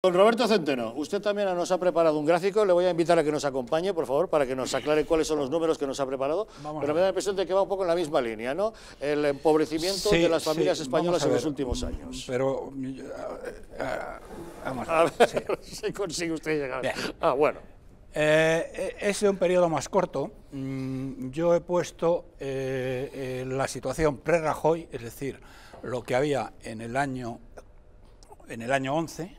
Don Roberto Centeno, usted también nos ha preparado un gráfico, le voy a invitar a que nos acompañe, por favor, para que nos aclare cuáles son los números que nos ha preparado, pero me da la impresión de que va un poco en la misma línea, ¿no? El empobrecimiento de las familias españolas en los últimos años. Pero, vamos a ver, si consigue usted llegar. Ah, bueno. Eh, eh, es un periodo más corto. Mm, yo he puesto eh, la situación pre-Rajoy, es decir, lo que había en el año, en el año 11,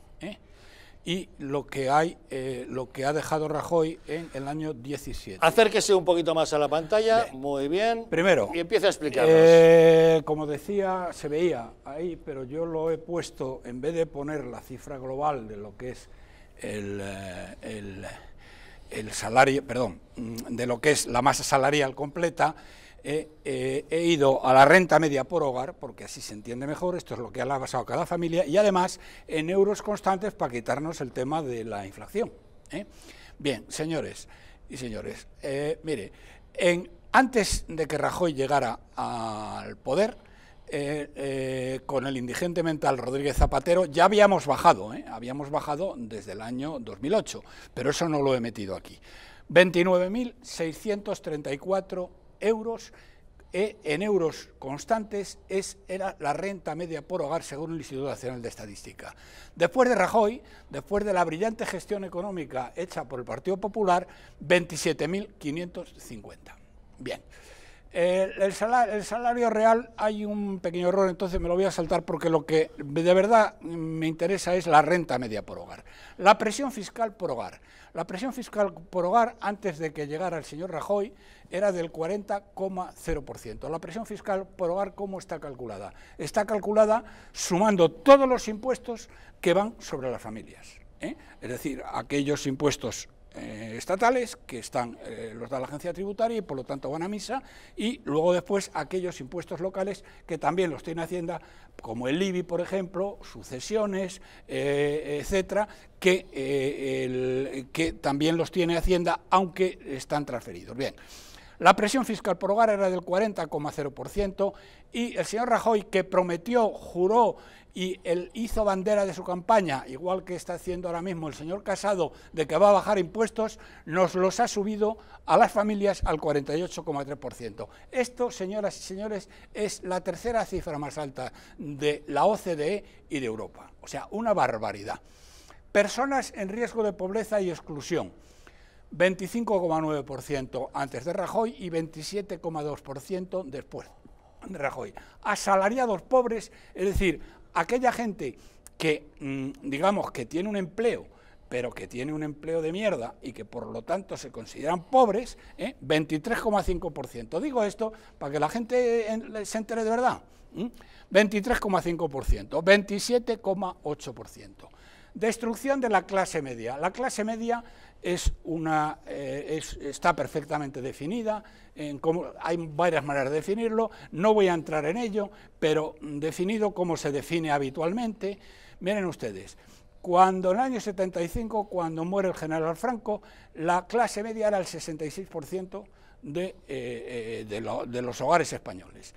y lo que hay, eh, lo que ha dejado Rajoy en el año 17. Acérquese un poquito más a la pantalla, muy bien. Primero. Y empieza a explicarnos. Eh, como decía, se veía ahí, pero yo lo he puesto, en vez de poner la cifra global de lo que es el eh, salario, perdón, de lo que es la masa salarial completa, eh, he ido a la renta media por hogar, porque así se entiende mejor, esto es lo que ha basado cada familia, y además en euros constantes para quitarnos el tema de la inflación. ¿eh? Bien, señores y señores, eh, mire, antes de que Rajoy llegara al poder, con el indigente mental Rodríguez Zapatero, ya habíamos bajado, habíamos bajado desde el año 2008, pero eso no lo he metido aquí. 29.634 euros e en euros constantes es, era la renta media por hogar según el Instituto Nacional de Estadística. Después de Rajoy, después de la brillante gestión económica hecha por el Partido Popular, 27.550. Bien el, salario, real hay un pequeño error, entonces me lo voy a saltar porque lo que de verdad me interesa es la renta media por hogar. La presión fiscal por hogar. La presión fiscal por hogar, antes de que llegara el señor Rajoy, era del 40,0%. La presión fiscal por hogar, ¿cómo está calculada? Está calculada sumando todos los impuestos que van sobre las familias. ¿eh? Es decir, aquellos impuestos eh, estatales, que están eh, los da la agencia tributaria y por lo tanto van a misa, y luego después aquellos impuestos locales que también los tiene Hacienda, como el IBI, por ejemplo, sucesiones, eh, etcétera, que, que también los tiene Hacienda, aunque están transferidos. Bien. La presión fiscal por hogar era del 40,0% y el señor Rajoy, que prometió, juró y él hizo bandera de su campaña, igual que está haciendo ahora mismo el señor Casado, de que va a bajar impuestos, nos los ha subido a las familias al 48,3%. Esto, señoras y señores, es la tercera cifra más alta de la OCDE y de Europa. O sea, una barbaridad. Personas en riesgo de pobreza y exclusión. 25,9% antes de Rajoy y 27,2% después de Rajoy. Asalariados pobres, es decir, aquella gente que, mm, digamos, que tiene un empleo, pero que tiene un empleo de mierda y que por lo tanto se consideran pobres, ¿eh? 23,5%. Digo esto para que la gente se entere de verdad. 23,5%, 27,8%. Destrucción de la clase media. La clase media es una, eh, está perfectamente definida, hay varias maneras de definirlo, no voy a entrar en ello, pero definido como se define habitualmente, miren ustedes, cuando en el año 75, cuando muere el general Franco, la clase media era el 66% eh, eh, de los hogares españoles.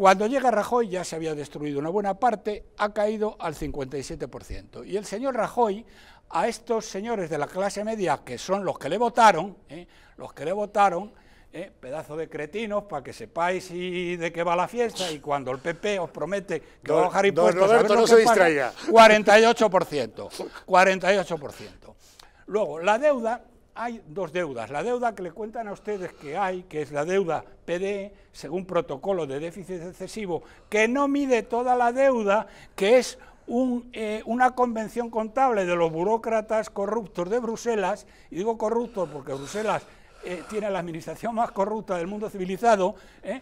Cuando llega Rajoy ya se había destruido una buena parte, ha caído al 57%. Y el señor Rajoy a estos señores de la clase media, que son los que le votaron, ¿eh? los que le votaron, ¿eh? pedazo de cretinos, para que sepáis de qué va la fiesta, y cuando el PP os promete que va a bajar impuestos, no se distraiga. 48%, 48%. Luego, la deuda hay dos deudas. La deuda que le cuentan a ustedes que hay, que es la deuda PDE, según protocolo de déficit excesivo, que no mide toda la deuda, que es eh, una convención contable de los burócratas corruptos de Bruselas, y digo corruptos porque Bruselas eh, tiene la administración más corrupta del mundo civilizado, eh,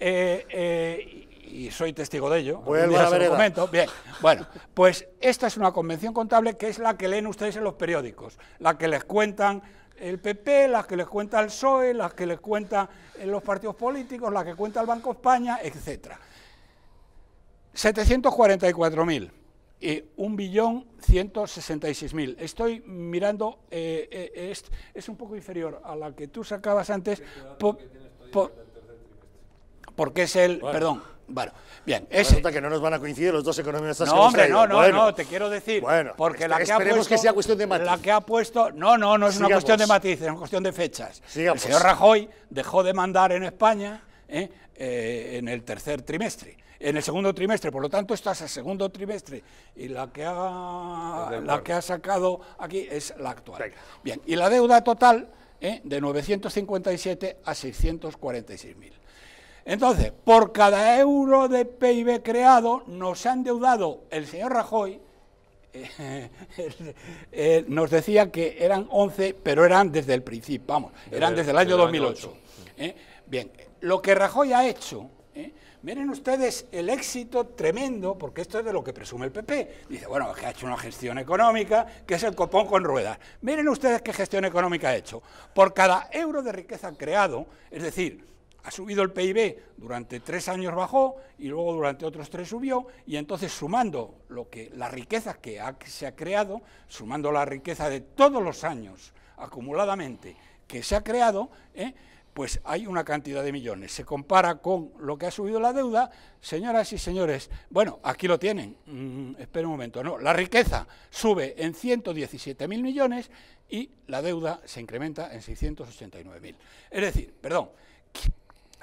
eh y soy testigo de ello. Voy a momento. Bien, bueno, pues esta es una convención contable que es la que leen ustedes en los periódicos, la que les cuentan el PP, ...la que les cuenta el PSOE, ...la que les cuenta los partidos políticos, ...la que cuenta el Banco España, etc. 744.000 y 1.166.000. Estoy mirando, eh, eh, es, es, un poco inferior a la que tú sacabas antes, este porque es el, perdón, bueno, bien. eso Resulta que no nos van a coincidir los dos economistas. No, hombre, no, no, no, te quiero decir. porque la que ha puesto, sea La que ha puesto. No, no, no es una cuestión de matices, es una cuestión de fechas. El señor Rajoy dejó de mandar en España ¿eh? Eh, en el tercer trimestre. En el segundo trimestre, por lo tanto, estás al segundo trimestre y la que ha, la que ha sacado aquí es la actual. Bien, y la deuda total ¿eh? de 957 a 646.000. Entonces, por cada euro de PIB creado nos ha endeudado el señor Rajoy, eh, eh, nos decía que eran 11, pero eran desde el principio, vamos, eran desde el año 2008. ¿eh? Bien, lo que Rajoy ha hecho, miren ustedes el éxito tremendo, porque esto es de lo que presume el PP. Dice, bueno, que ha hecho una gestión económica, que es el copón con ruedas. Miren ustedes qué gestión económica ha hecho. Por cada euro de riqueza creado, es decir, ha subido el PIB, durante tres años bajó y luego durante otros tres subió, y entonces sumando lo que, la riqueza que se ha creado, sumando la riqueza de todos los años acumuladamente que se ha creado, ¿eh? pues hay una cantidad de millones. Se compara con lo que ha subido la deuda, señoras y señores, bueno, aquí lo tienen, mm, esperen un momento, no, la riqueza sube en 117.000 millones y la deuda se incrementa en 689.000. Es decir, perdón,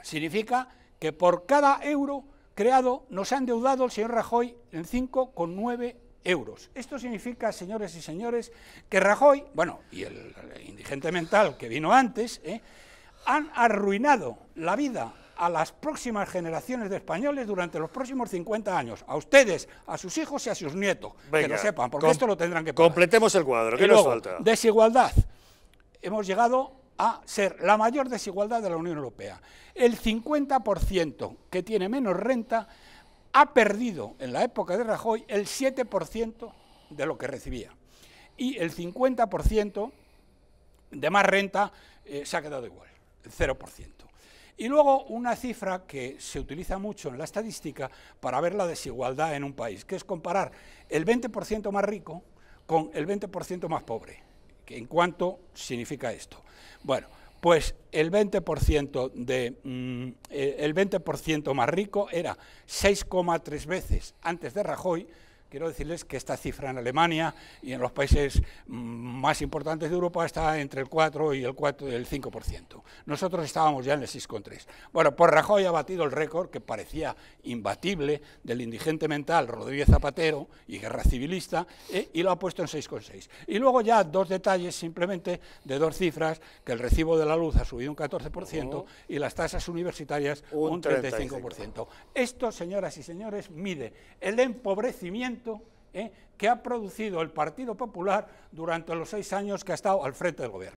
Significa que por cada euro creado nos ha endeudado el señor Rajoy en 5,9 euros. Esto significa, señores y señores, que Rajoy, bueno, y el indigente mental que vino antes, eh, han arruinado la vida a las próximas generaciones de españoles durante los próximos 50 años, a ustedes, a sus hijos y a sus nietos, que lo sepan, porque esto lo tendrán que pagar. Completemos el cuadro, ¿qué nos falta? Desigualdad. Hemos llegado a ser la mayor desigualdad de la Unión Europea. El 50% que tiene menos renta ha perdido en la época de Rajoy el 7% de lo que recibía. Y el 50% de más renta eh, se ha quedado igual, el 0%. Y luego una cifra que se utiliza mucho en la estadística para ver la desigualdad en un país, que es comparar el 20% más rico con el 20% más pobre. ¿En cuánto significa esto? Bueno, pues el 20%, de, mm, eh, el 20 más rico era 6,3 veces antes de Rajoy, quiero decirles que esta cifra en Alemania y en los países mm, más importantes de Europa está entre el 4 y el, 5%. Nosotros estábamos ya en el 6,3%. Bueno, pues Rajoy ha batido el récord que parecía imbatible del indigente mental Rodríguez Zapatero y guerra civilista eh, y lo ha puesto en 6,6%. Y luego ya dos detalles simplemente de dos cifras, que el recibo de la luz ha subido un 14% y las tasas universitarias un, 35%. Esto, señoras y señores, mide el empobrecimiento ¿eh? que ha producido el Partido Popular durante los seis años que ha estado al frente del gobierno.